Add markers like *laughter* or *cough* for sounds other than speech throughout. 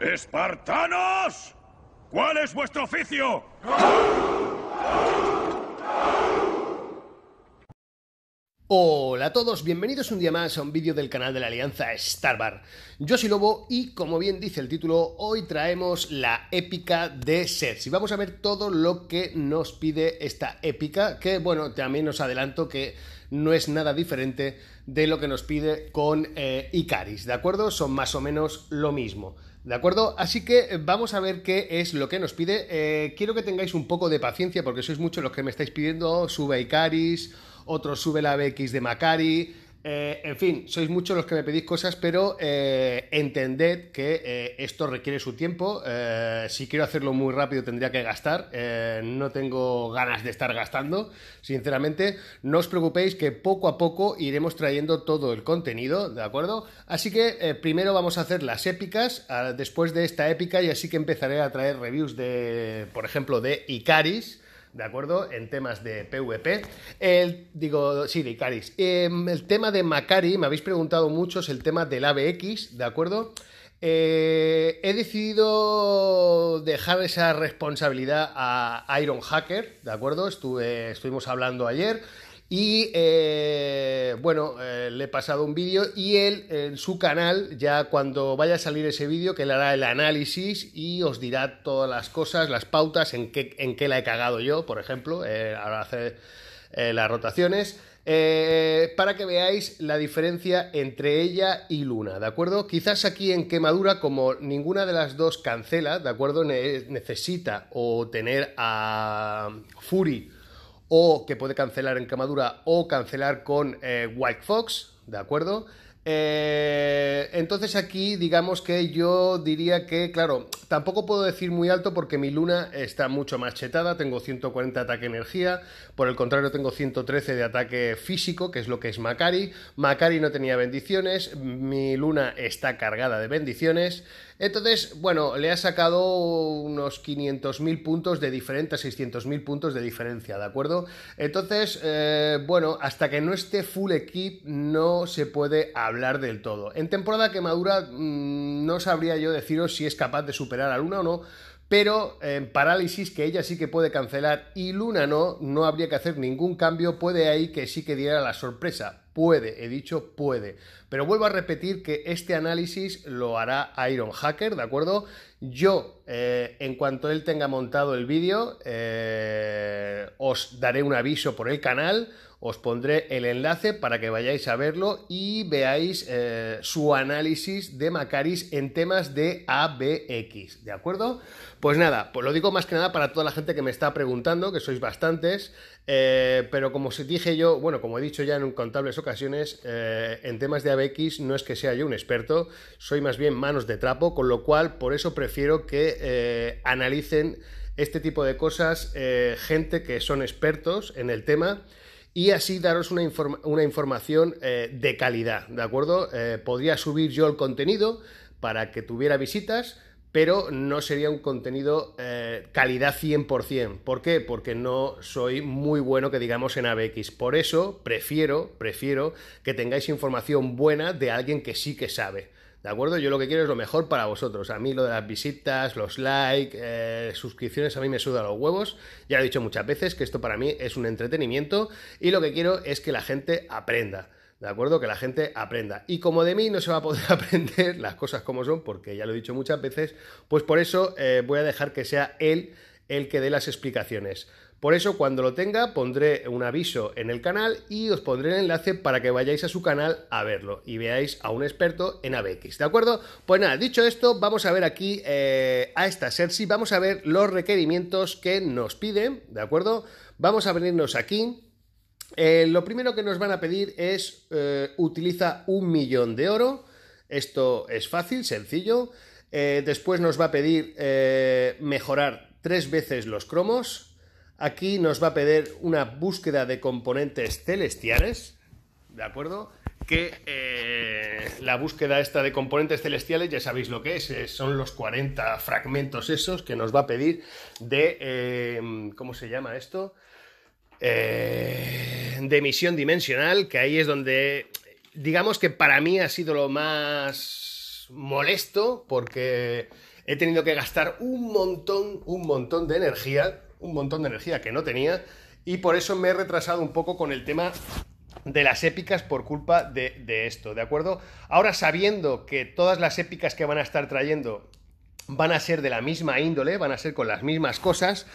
¡Espartanos! ¿Cuál es vuestro oficio? Hola a todos, bienvenidos un día más a un vídeo del canal de la Alianza Starbar. Yo soy Lobo y como bien dice el título, hoy traemos la épica de Seth y vamos a ver todo lo que nos pide esta épica, que bueno, también os adelanto que no es nada diferente de lo que nos pide con eh, Icaris, ¿de acuerdo? Son más o menos lo mismo. ¿De acuerdo? Así que vamos a ver qué es lo que nos pide. Eh, quiero que tengáis un poco de paciencia porque sois muchos los que me estáis pidiendo, sube Icaris, otro sube la BX de Macari. Eh, en fin, sois muchos los que me pedís cosas, pero eh, entended que eh, esto requiere su tiempo. si quiero hacerlo muy rápido tendría que gastar. no tengo ganas de estar gastando, sinceramente. No os preocupéis que poco a poco iremos trayendo todo el contenido, ¿de acuerdo? Así que primero vamos a hacer las épicas, ah, después de esta épica, y así que empezaré a traer reviews de, por ejemplo, de Icaris. ¿de acuerdo? En temas de PvP. digo, sí, de Icaris. Em, el tema de Macari, me habéis preguntado mucho, es el tema del ABX, ¿de acuerdo? Eh, he decidido dejar esa responsabilidad a Iron Hacker, ¿de acuerdo? Estuve, estuvimos hablando ayer y eh, bueno, eh, le he pasado un vídeo y él en su canal, ya cuando vaya a salir ese vídeo, que le hará el análisis y os dirá todas las cosas, las pautas, en qué, la he cagado yo, por ejemplo, eh, ahora hace las rotaciones. para que veáis la diferencia entre ella y Luna, ¿de acuerdo? Quizás aquí en quemadura, como ninguna de las dos cancela, ¿de acuerdo? necesita o tener a Fury o que puede cancelar en camadura o cancelar con eh, White Fox, ¿de acuerdo? Eh, entonces aquí digamos que yo diría que, claro, tampoco puedo decir muy alto porque mi luna está mucho más chetada, tengo 140 ataque energía, por el contrario tengo 113 de ataque físico, que es lo que es Macari, Macari no tenía bendiciones, mi luna está cargada de bendiciones, entonces, bueno, le ha sacado unos 500.000 puntos de diferencia, 600.000 puntos de diferencia, ¿de acuerdo? Entonces, eh, bueno, hasta que no esté full equip no se puede hablar del todo. En temporada que madura mm, no sabría yo deciros si es capaz de superar a Luna o no, pero eh, en parálisis, que ella sí que puede cancelar y Luna no, no habría que hacer ningún cambio, puede ahí que sí que diera la sorpresa puede, he dicho puede. Pero vuelvo a repetir que este análisis lo hará Iron Hacker, ¿de acuerdo? Yo, eh, en cuanto él tenga montado el vídeo, eh, os daré un aviso por el canal, os pondré el enlace para que vayáis a verlo y veáis eh, su análisis de Macaris en temas de ABX, ¿de acuerdo? Pues nada, pues lo digo más que nada para toda la gente que me está preguntando, que sois bastantes. Eh, pero como os dije yo, bueno, como he dicho ya en contables ocasiones, eh, en temas de ABX no es que sea yo un experto, soy más bien manos de trapo, con lo cual por eso prefiero que eh, analicen este tipo de cosas gente que son expertos en el tema y así daros una información de calidad, ¿de acuerdo? podría subir yo el contenido para que tuviera visitas, pero no sería un contenido eh, calidad 100%. ¿Por qué? Porque no soy muy bueno que digamos en ABX. Por eso prefiero, prefiero que tengáis información buena de alguien que sí que sabe. ¿De acuerdo? Yo lo que quiero es lo mejor para vosotros. A mí lo de las visitas, los likes, eh, suscripciones, a mí me suda los huevos. Ya lo he dicho muchas veces que esto para mí es un entretenimiento y lo que quiero es que la gente aprenda. ¿de acuerdo? Que la gente aprenda. Y como de mí no se va a poder *laughs* aprender las cosas como son, porque ya lo he dicho muchas veces, pues por eso eh, voy a dejar que sea él el que dé las explicaciones. Por eso cuando lo tenga pondré un aviso en el canal y os pondré el enlace para que vayáis a su canal a verlo y veáis a un experto en ABX, ¿de acuerdo? Pues nada, dicho esto, vamos a ver aquí eh, a esta sersi vamos a ver los requerimientos que nos piden, ¿de acuerdo? Vamos a venirnos aquí eh, lo primero que nos van a pedir es eh, utiliza un millón de oro. Esto es fácil, sencillo. Eh, después nos va a pedir mejorar tres veces los cromos. Aquí nos va a pedir una búsqueda de componentes celestiales. ¿De acuerdo? Que la búsqueda esta de componentes celestiales, ya sabéis lo que es, son los 40 fragmentos esos que nos va a pedir de... ¿Cómo se llama esto? Eh, de misión dimensional, que ahí es donde, digamos que para mí ha sido lo más molesto, porque he tenido que gastar un montón, un montón de energía, un montón de energía que no tenía, y por eso me he retrasado un poco con el tema de las épicas por culpa de, de, esto, ¿de acuerdo? Ahora sabiendo que todas las épicas que van a estar trayendo van a ser de la misma índole, van a ser con las mismas cosas,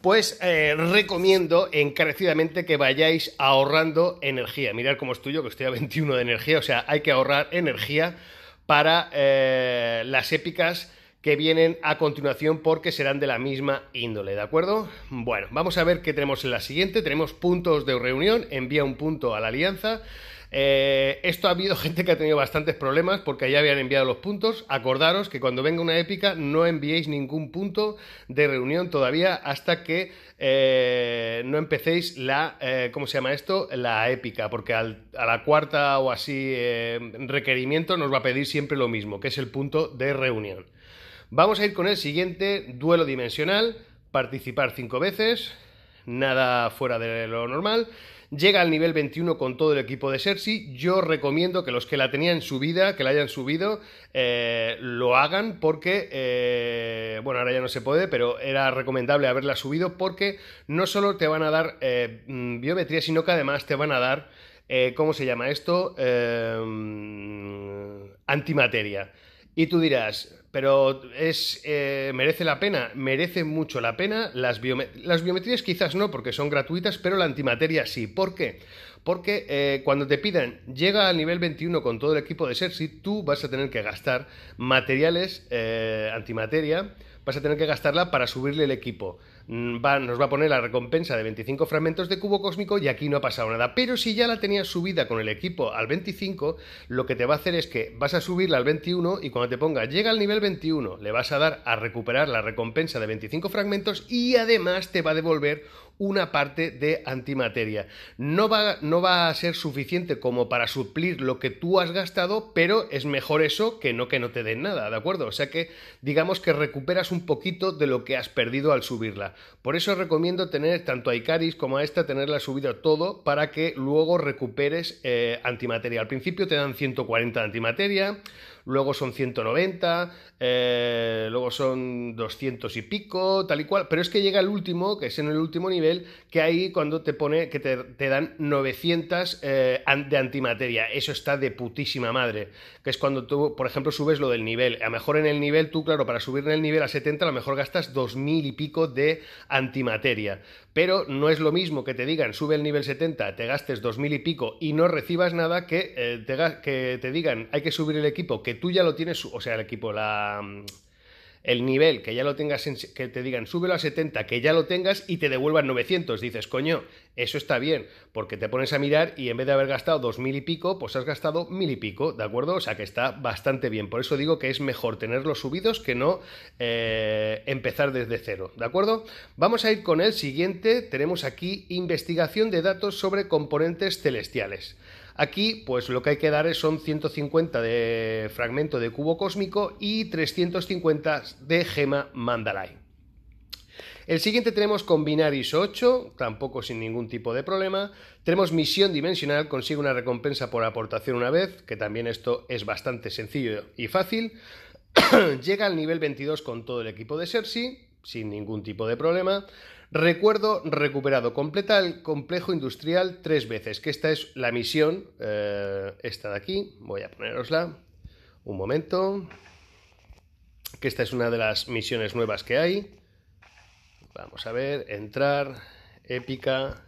pues eh, recomiendo encarecidamente que vayáis ahorrando energía. Mirad cómo es tuyo, que estoy a 21 de energía, o sea, hay que ahorrar energía para eh, las épicas que vienen a continuación porque serán de la misma índole, ¿de acuerdo? Bueno, vamos a ver qué tenemos en la siguiente. Tenemos puntos de reunión, envía un punto a la alianza. Eh, esto ha habido *laughs* gente que ha tenido bastantes problemas porque ya habían enviado los puntos. Acordaros que cuando venga una épica no enviéis ningún punto de reunión todavía hasta que eh, no empecéis la, eh, ¿cómo se llama esto? La épica, porque al, a la cuarta o así requerimiento nos va a pedir siempre lo mismo, que es el punto de reunión. Vamos a ir con el siguiente, duelo dimensional, participar cinco veces, nada fuera de lo normal. Llega al nivel 21 con todo el equipo de Cersei. Yo recomiendo que los que la tenían subida, que la hayan subido, eh, lo hagan porque, eh, bueno, ahora ya no se puede, pero era recomendable haberla subido porque no solo te van a dar eh, mm, biometría, sino que además te van a dar, ¿cómo se llama esto? Mm, antimateria. Y tú dirás, pero es eh, merece la pena, merece mucho la pena. Las, biometrías quizás no, porque son gratuitas, pero la antimateria sí. ¿Por qué? Porque eh, cuando te pidan, llega al nivel 21 con todo el equipo de Cersei, tú vas a tener que gastar materiales eh, antimateria, vas a tener que gastarla para subirle el equipo. Mm, nos va a poner la recompensa de 25 fragmentos de cubo cósmico y aquí no ha pasado nada. Pero si ya la tenías subida con el equipo al 25, lo que te va a hacer es que vas a subirla al 21 y cuando te ponga llega al nivel 21, le vas a dar a recuperar la recompensa de 25 fragmentos y además te va a devolver una parte de antimateria. No va, no va a ser suficiente como para suplir lo que tú has gastado, pero es mejor eso que no que no te den nada, ¿de acuerdo? O sea que digamos que recuperas un poquito de lo que has perdido al subirla. Por eso recomiendo tener tanto a Icaris como a esta, tenerla subida todo para que luego recuperes eh, antimateria. Al principio te dan 140 antimateria luego son 190, eh, luego son 200 y pico, tal y cual, pero es que llega el último, que es en el último nivel, que ahí cuando te pone que te, te dan 900 eh, de antimateria, eso está de putísima madre, que es cuando tú, por ejemplo, subes lo del nivel, a lo mejor en el nivel, tú claro, para subir en el nivel a 70 a lo mejor gastas 2000 y pico de antimateria, pero no es lo mismo que te digan sube el nivel 70, te gastes 2.000 y pico y no recibas nada, que, eh, que te digan hay que subir el equipo, que tú ya lo tienes, o sea, el equipo, la, mm, el nivel, que ya lo tengas, que te digan súbelo a 70, que ya lo tengas y te devuelvan 900. Dices, coño, eso está bien, porque te pones a mirar y en vez de haber gastado 2000 y pico, pues has gastado 1000 y pico, ¿de acuerdo? O sea que está bastante bien. Por eso digo que es mejor tenerlos subidos que no eh, empezar desde cero, ¿de acuerdo? Vamos a ir con el siguiente. Tenemos aquí investigación de datos sobre componentes celestiales. Aquí, pues lo que hay que dar son 150 de fragmento de cubo cósmico y 350 de gema mandalay. El siguiente tenemos con Binaris 8, tampoco sin ningún tipo de problema. Tenemos Misión Dimensional, consigue una recompensa por aportación una vez, que también esto es bastante sencillo y fácil. *clears throat* Llega al nivel 22 con todo el equipo de Cersei, sin ningún tipo de problema. Recuerdo recuperado. Completa el complejo industrial tres veces, que esta es la misión, eh, esta de aquí, voy a ponerosla un momento, que esta es una de las misiones nuevas que hay. Vamos a ver, entrar, épica.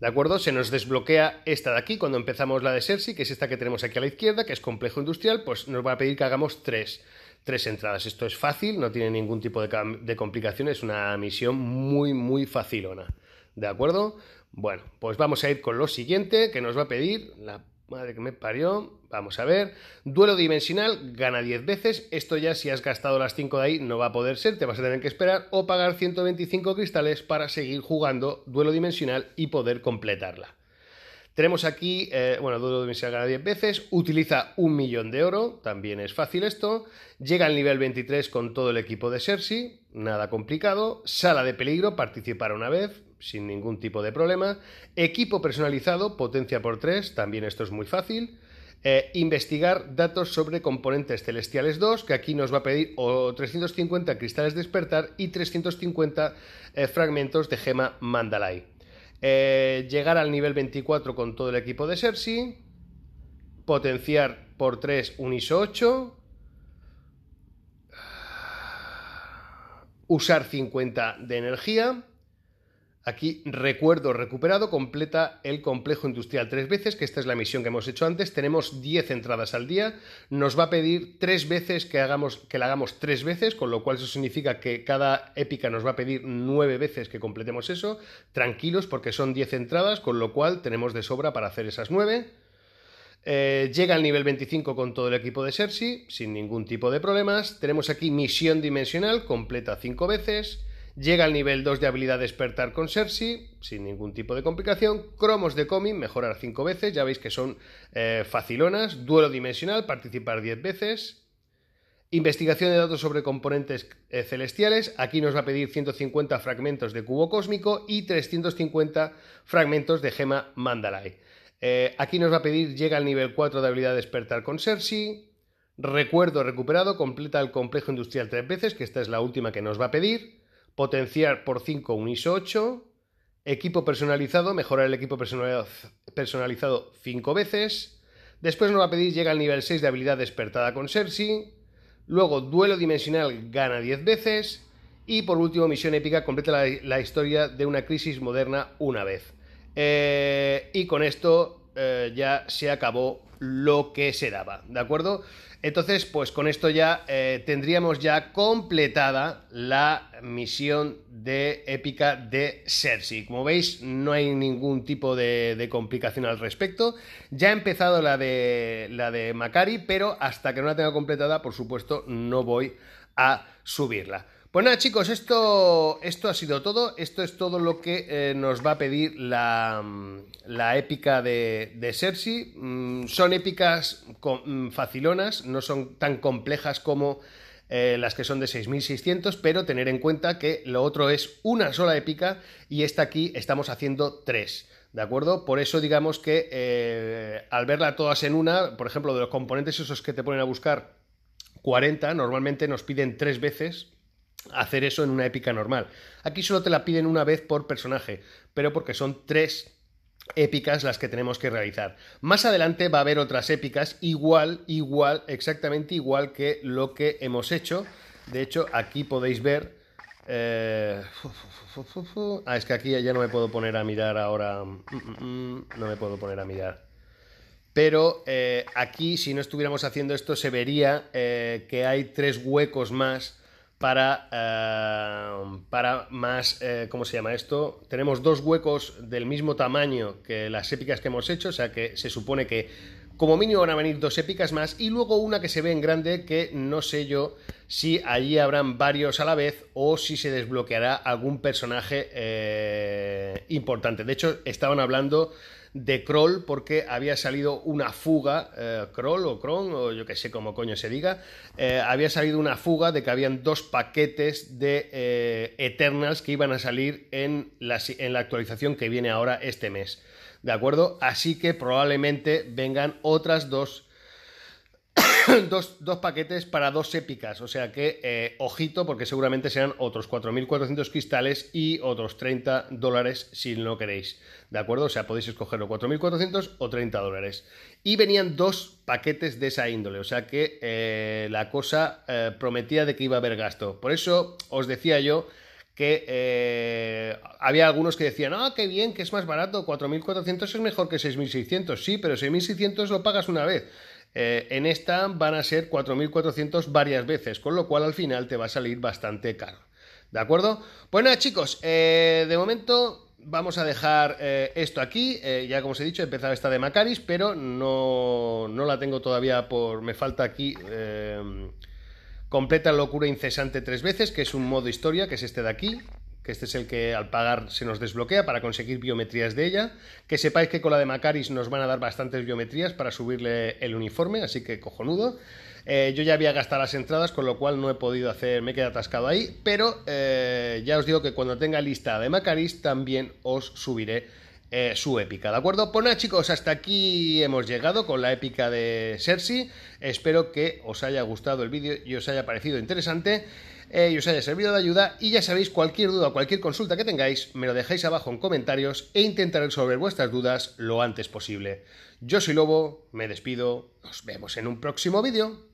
¿De acuerdo? Se nos desbloquea esta de aquí cuando empezamos la de Cersei, que es esta que tenemos aquí a la izquierda, que es complejo industrial, pues nos va a pedir que hagamos tres tres entradas. Esto es fácil, no tiene ningún tipo de, complicaciones, es una misión muy, muy facilona. ¿De acuerdo? Bueno, pues vamos a ir con lo siguiente que nos va a pedir la Madre que me parió. Vamos a ver. Duelo dimensional, gana 10 veces. Esto ya si has gastado las 5 de ahí no va a poder ser, te vas a tener que esperar o pagar 125 cristales para seguir jugando duelo dimensional y poder completarla. Tenemos aquí, eh, bueno, dudo de se gana 10 veces, utiliza un millón de oro, también es fácil esto. Llega al nivel 23 con todo el equipo de Cersei, nada complicado. Sala de peligro, participar una vez, sin ningún tipo de problema. Equipo personalizado, potencia por 3, también esto es muy fácil. Eh, investigar datos sobre componentes celestiales 2, que aquí nos va a pedir o 350 cristales de despertar y 350 eh, fragmentos de gema mandalay. Eh, llegar al nivel 24 con todo el equipo de Cersei, potenciar por 3 un ISO 8, ah, usar 50 de energía Aquí recuerdo recuperado completa el complejo industrial tres veces, que esta es la misión que hemos hecho antes. Tenemos 10 entradas al día. Nos va a pedir tres veces que, hagamos, que la hagamos tres veces, con lo cual eso significa que cada épica nos va a pedir nueve veces que completemos eso. Tranquilos porque son 10 entradas, con lo cual tenemos de sobra para hacer esas nueve. Eh, llega al nivel 25 con todo el equipo de Cersei, sin ningún tipo de problemas. Tenemos aquí misión dimensional, completa cinco veces. Llega al nivel 2 de habilidad despertar con Cersei, sin ningún tipo de complicación. Cromos de Comin, mejorar 5 veces, ya veis que son eh, facilonas. Duelo dimensional, participar 10 veces. Investigación de datos sobre componentes eh, celestiales. Aquí nos va a pedir 150 fragmentos de cubo cósmico y 350 fragmentos de gema mandalay. Eh, aquí nos va a pedir llega al nivel 4 de habilidad despertar con Cersei. Recuerdo recuperado, completa el complejo industrial tres veces, que esta es la última que nos va a pedir potenciar por 5 un ISO 8, equipo personalizado, mejorar el equipo personalizado 5 veces, después nos va a pedir llega al nivel 6 de habilidad despertada con Cersei, luego duelo dimensional gana 10 veces y por último misión épica completa la, historia de una crisis moderna una vez. Eh, y con esto eh, ya se acabó lo que se daba, ¿de acuerdo? Entonces, pues con esto ya eh, tendríamos ya completada la misión de épica de Cersei. Como veis, no hay ningún tipo de, complicación al respecto. Ya ha empezado la de, la de Macari, pero hasta que no la tenga completada, por supuesto, no voy a subirla. Pues nada, chicos, esto, esto ha sido todo. Esto es todo lo que eh, nos va a pedir la, mm, épica de, de Cersei. Mm, son épicas mm, facilonas, no son tan complejas como eh, las que son de 6600, pero tener en cuenta que lo otro es una sola épica y esta aquí estamos haciendo tres. ¿De acuerdo? Por eso digamos que eh, al verla todas en una, por ejemplo, de los componentes esos que te ponen a buscar 40, normalmente nos piden tres veces hacer eso en una épica normal. Aquí solo te la piden una vez por personaje, pero porque son tres épicas las que tenemos que realizar. Más adelante va a haber otras épicas igual, igual, exactamente igual que lo que hemos hecho. De hecho, aquí podéis ver... Eh, ah, es que aquí ya no me puedo poner a mirar ahora. Mm, mm, mm, no me puedo poner a mirar. Pero eh, aquí, si no estuviéramos haciendo esto, se vería eh, que hay tres huecos más para, eh, para más, eh, ¿cómo se llama esto? Tenemos dos huecos del mismo tamaño que las épicas que hemos hecho, o sea que se supone que como mínimo van a venir dos épicas más y luego una que se ve en grande que no sé yo si allí habrán varios a la vez o si se desbloqueará algún personaje eh, importante. De hecho, estaban hablando de Kroll porque había salido una fuga, eh, Kroll o Kron, o yo que sé cómo coño se diga, eh, había salido una fuga de que habían dos paquetes de Eternals que iban a salir en la actualización que viene ahora este mes. ¿De acuerdo? Así que probablemente vengan otras *coughs* dos, dos, paquetes para dos épicas. O sea que, eh, ojito, porque seguramente serán otros 4.400 cristales y otros 30 dólares si no queréis. ¿De acuerdo? O sea, podéis escogerlo 4.400 o 30 dólares. Y venían dos paquetes de esa índole. O sea que eh, la cosa eh, prometía de que iba a haber gasto. Por eso os decía yo que eh, había algunos que decían, ah, qué bien, que es más barato, 4.400 es mejor que 6.600, sí, pero 6.600 lo pagas una vez. Eh, en esta van a ser 4.400 varias veces, con lo cual al final te va a salir bastante caro. ¿De acuerdo? Pues nada, chicos, eh, de momento vamos a dejar esto aquí. ya como os he dicho, he empezado esta de Macaris, pero no, la tengo todavía por... Me falta aquí... Completa locura incesante tres veces, que es un modo historia, que es este de aquí, que este es el que al pagar se nos desbloquea para conseguir biometrías de ella. Que sepáis que con la de Macaris nos van a dar bastantes biometrías para subirle el uniforme, así que cojonudo. Eh, yo ya había gastado las entradas, con lo cual no he podido hacer, me he quedado atascado ahí, pero eh, ya os digo que cuando tenga lista de Macaris también os subiré eh, su épica, ¿de acuerdo? Pues nada chicos, hasta aquí hemos llegado con la épica de Cersei. Espero que os haya gustado el vídeo y os haya parecido interesante. Eh, y os haya servido de ayuda. Y ya sabéis, cualquier duda o cualquier consulta que tengáis, me lo dejáis abajo en comentarios e intentaré resolver vuestras dudas lo antes posible. Yo soy Lobo, me despido, nos vemos en un próximo vídeo.